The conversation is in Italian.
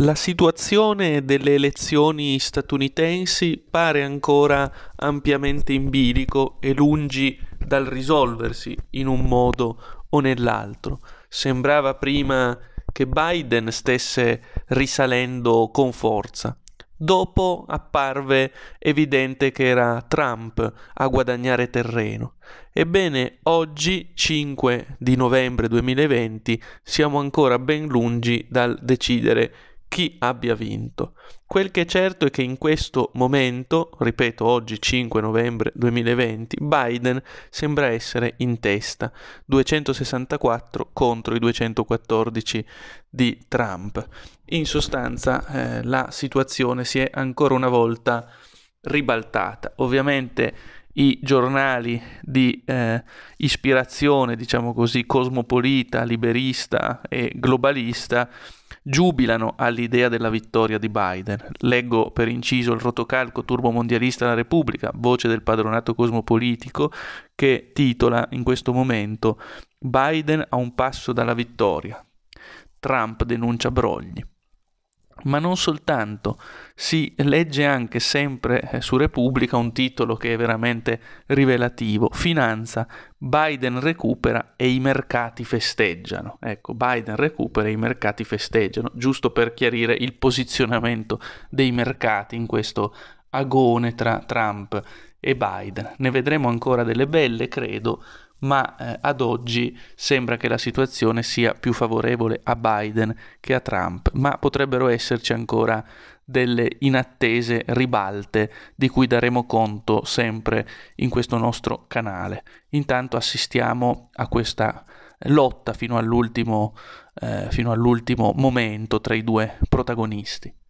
La situazione delle elezioni statunitensi pare ancora ampiamente in bilico e lungi dal risolversi in un modo o nell'altro. Sembrava prima che Biden stesse risalendo con forza. Dopo apparve evidente che era Trump a guadagnare terreno. Ebbene, oggi, 5 di novembre 2020, siamo ancora ben lungi dal decidere chi abbia vinto. Quel che è certo è che in questo momento, ripeto oggi 5 novembre 2020, Biden sembra essere in testa, 264 contro i 214 di Trump. In sostanza eh, la situazione si è ancora una volta ribaltata. Ovviamente i giornali di eh, ispirazione, diciamo così, cosmopolita, liberista e globalista giubilano all'idea della vittoria di Biden. Leggo per inciso il rotocalco turbomondialista della Repubblica, voce del padronato cosmopolitico, che titola in questo momento Biden a un passo dalla vittoria. Trump denuncia brogli ma non soltanto, si legge anche sempre eh, su Repubblica un titolo che è veramente rivelativo, Finanza, Biden recupera e i mercati festeggiano. Ecco, Biden recupera e i mercati festeggiano, giusto per chiarire il posizionamento dei mercati in questo agone tra Trump e Biden. Ne vedremo ancora delle belle, credo, ma eh, ad oggi sembra che la situazione sia più favorevole a Biden che a Trump, ma potrebbero esserci ancora delle inattese ribalte di cui daremo conto sempre in questo nostro canale. Intanto assistiamo a questa lotta fino all'ultimo, eh, fino all'ultimo momento tra i due protagonisti.